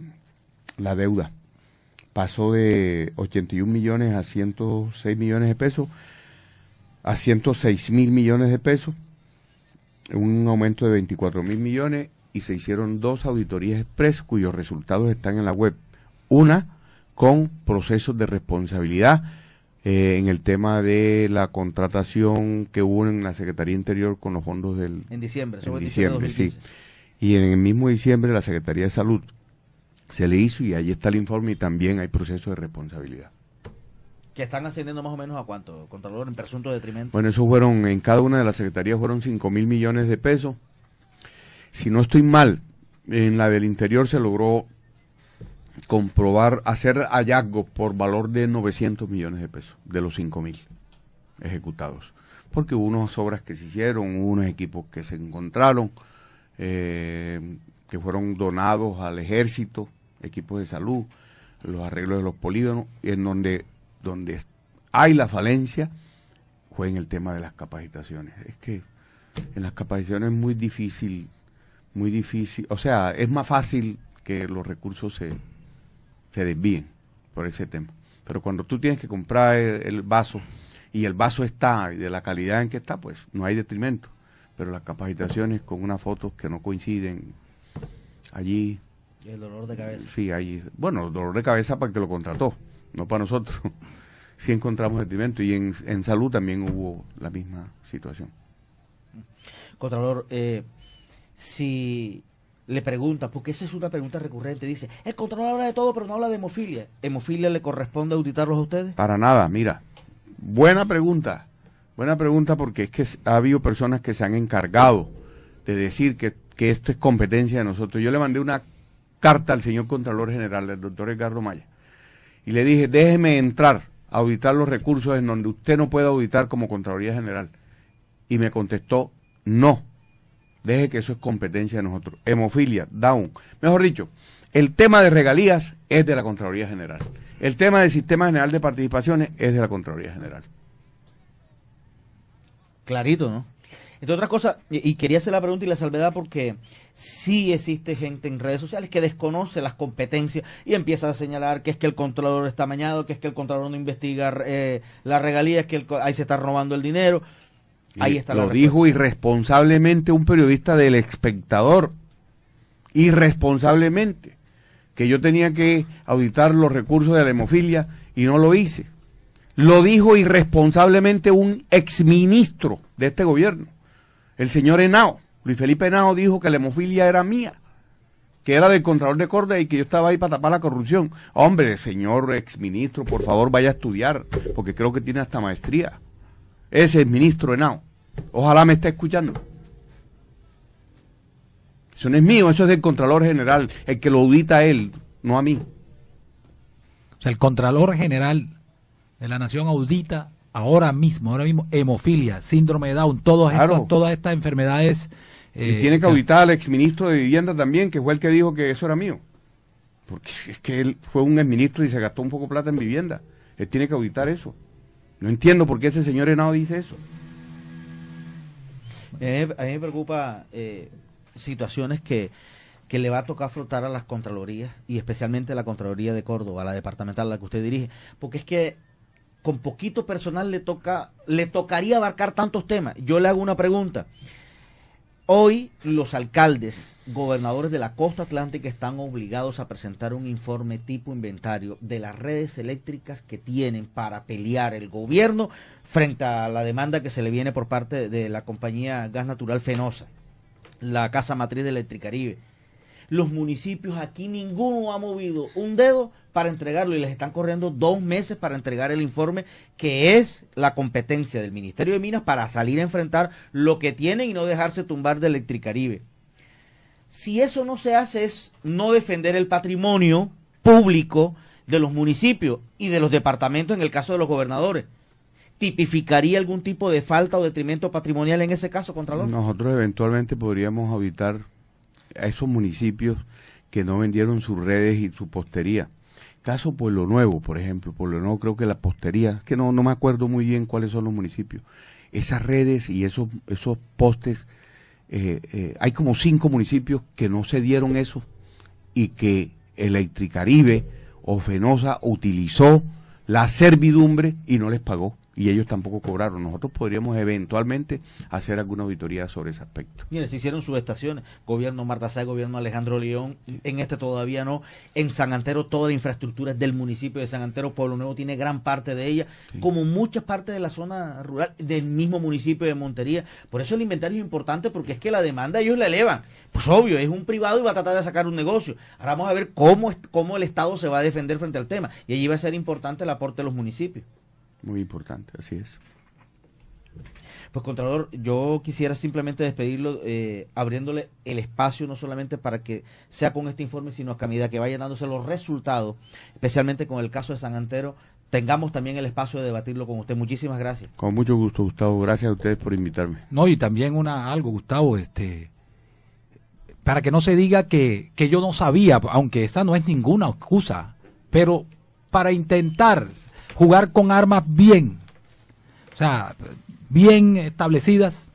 la deuda. Pasó de 81 millones a 106 millones de pesos a 106 mil millones de pesos, un aumento de 24 mil millones y se hicieron dos auditorías express cuyos resultados están en la web. Una, con procesos de responsabilidad eh, en el tema de la contratación que hubo en la Secretaría Interior con los fondos del... En diciembre, en diciembre, sí. Y en el mismo diciembre la Secretaría de Salud se le hizo y ahí está el informe y también hay procesos de responsabilidad. ¿Que están ascendiendo más o menos a cuánto, Contralor, en presunto detrimento? Bueno, eso fueron, en cada una de las secretarías fueron 5 mil millones de pesos. Si no estoy mal, en la del interior se logró comprobar, hacer hallazgos por valor de 900 millones de pesos, de los 5 mil ejecutados. Porque hubo unas obras que se hicieron, hubo unos equipos que se encontraron, eh, que fueron donados al ejército, equipos de salud, los arreglos de los polígonos, y en donde, donde hay la falencia fue en el tema de las capacitaciones. Es que en las capacitaciones es muy difícil, muy difícil, o sea, es más fácil que los recursos se, se desvíen por ese tema. Pero cuando tú tienes que comprar el, vaso y el vaso está de la calidad en que está, pues no hay detrimento. Pero las capacitaciones con unas fotos que no coinciden allí. el dolor de cabeza. Sí, ahí. Bueno, el dolor de cabeza para que lo contrató, no para nosotros. sí encontramos detrimento y en, en salud también hubo la misma situación. Contralor, eh, si le pregunta, porque esa es una pregunta recurrente, dice, el controlador habla de todo, pero no habla de hemofilia. ¿Hemofilia le corresponde auditarlos a ustedes? Para nada, mira. Buena pregunta. Buena pregunta porque es que ha habido personas que se han encargado de decir que, esto es competencia de nosotros. Yo le mandé una carta al señor Contralor General, el doctor Edgardo Maya, y le dije, déjeme entrar a auditar los recursos en donde usted no pueda auditar como Contraloría General. Y me contestó, no, Deje que eso es competencia de nosotros. Hemofilia, down. Mejor dicho, el tema de regalías es de la Contraloría General. El tema del Sistema General de Participaciones es de la Contraloría General. Clarito, ¿no? Entre otra cosa y quería hacer la pregunta y la salvedad porque sí existe gente en redes sociales que desconoce las competencias y empieza a señalar que es que el controlador está mañado, que es que el controlador no investiga eh, las regalías, que ahí se está robando el dinero. Lo dijo irresponsablemente un periodista del espectador. Irresponsablemente. Que yo tenía que auditar los recursos de la hemofilia y no lo hice. Lo dijo irresponsablemente un exministro de este gobierno. El señor Henao. Luis Felipe Henao dijo que la hemofilia era mía. Que era del Contralor de Córdoba y que yo estaba ahí para tapar la corrupción. Hombre, señor exministro, por favor vaya a estudiar. Porque creo que tiene hasta maestría es el ministro Henao. Ojalá me esté escuchando. Eso no es mío, eso es del Contralor General, el que lo audita a él, no a mí. O sea, el Contralor General de la Nación audita ahora mismo, ahora mismo, hemofilia, síndrome de Down, todas estas, todas estas enfermedades. y eh, tiene que auditar al exministro de Vivienda también, que fue el que dijo que eso era mío. Porque es que él fue un exministro y se gastó un poco plata en vivienda. Él tiene que auditar eso. No entiendo por qué ese señor Henao dice eso. a mí, me preocupa eh, situaciones que, que le va a tocar flotar a las Contralorías y especialmente a la Contraloría de Córdoba, a la departamental a la que usted dirige, porque es que con poquito personal le toca le tocaría abarcar tantos temas. Yo le hago una pregunta. Hoy los alcaldes, gobernadores de la costa atlántica están obligados a presentar un informe tipo inventario de las redes eléctricas que tienen para pelear el gobierno frente a la demanda que se le viene por parte de la compañía Gas Natural Fenosa, la casa matriz de Electricaribe los municipios aquí ninguno ha movido un dedo para entregarlo y les están corriendo dos meses para entregar el informe que es la competencia del Ministerio de Minas para salir a enfrentar lo que tienen y no dejarse tumbar de Electricaribe. Si eso no se hace es no defender el patrimonio público de los municipios y de los departamentos en el caso de los gobernadores. ¿Tipificaría algún tipo de falta o detrimento patrimonial en ese caso, contra los. Nosotros eventualmente podríamos evitar a esos municipios que no vendieron sus redes y su postería. Caso Pueblo Nuevo, por ejemplo, Pueblo Nuevo creo que la postería, que no, no me acuerdo muy bien cuáles son los municipios. Esas redes y esos, esos postes, eh, eh, hay como cinco municipios que no se dieron eso y que Electricaribe o Fenosa utilizó la servidumbre y no les pagó y ellos tampoco cobraron. Nosotros podríamos eventualmente hacer alguna auditoría sobre ese aspecto. Mire, se hicieron subestaciones, gobierno Marta Sá, gobierno Alejandro León, en este todavía no, en San Antero toda la infraestructura del municipio de San Antero, Pueblo Nuevo tiene gran parte de ella, como muchas partes de la zona rural del mismo municipio de Montería. Por eso el inventario es importante porque es que la demanda ellos la elevan. Pues obvio, es un privado y va a tratar de sacar un negocio. Ahora vamos a ver cómo, cómo el Estado se va a defender frente al tema y allí va a ser importante el aporte de los municipios. Muy importante, así es. Pues, Contralor, yo quisiera simplemente despedirlo eh, abriéndole el espacio no solamente para que sea con este informe, sino que a medida que vayan dándose los resultados, especialmente con el caso de San Antero, tengamos también el espacio de debatirlo con usted. Muchísimas gracias. Con mucho gusto, Gustavo. Gracias a ustedes por invitarme. No, y también una algo, Gustavo, este para que no se diga que, que yo no sabía, aunque esa no es ninguna excusa, pero para intentar jugar con armas bien, o sea, bien establecidas.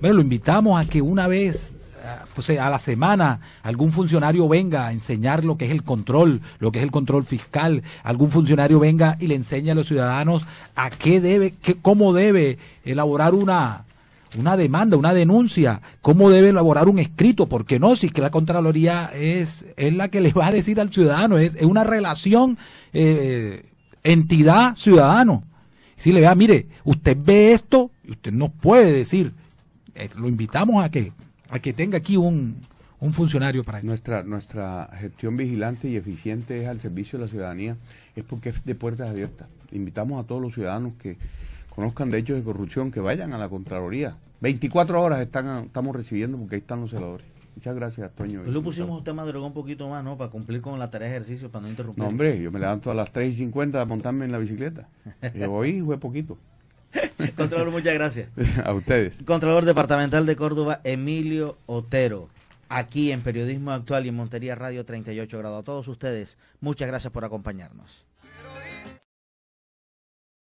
Bueno, lo invitamos a que una vez ah, pues, eh, a la semana algún funcionario venga a enseñar lo que es el control, lo que es el control fiscal, algún funcionario venga y le enseñe a los ciudadanos a qué debe, cómo debe elaborar una, una demanda, una denuncia, cómo debe elaborar un escrito, porque no, si es que la Contraloría es, es la que le va a decir al ciudadano, es, una relación eh, entidad ciudadano. Si le vea, mire, usted ve esto y usted no puede decir, eh, lo invitamos a que, a que tenga aquí un, un funcionario para Nuestra, nuestra gestión vigilante y eficiente es al servicio de la ciudadanía, es porque es de puertas abiertas. Invitamos a todos los ciudadanos que conozcan de hechos de corrupción, que vayan a la Contraloría. 24 horas están, estamos recibiendo porque ahí están los celadores. Muchas gracias, Toño. lo pues, pues, pusimos, usted madrugó un poquito más, ¿no? Para cumplir con la tarea de ejercicio, para no interrumpir. No, hombre, yo me levanto a las 3.50 a montarme en la bicicleta. Y hoy fue poquito. Contralor, muchas gracias. A ustedes. Contralor Departamental de Córdoba, Emilio Otero. Aquí en Periodismo Actual y en Montería Radio 38 Grado. A todos ustedes, muchas gracias por acompañarnos.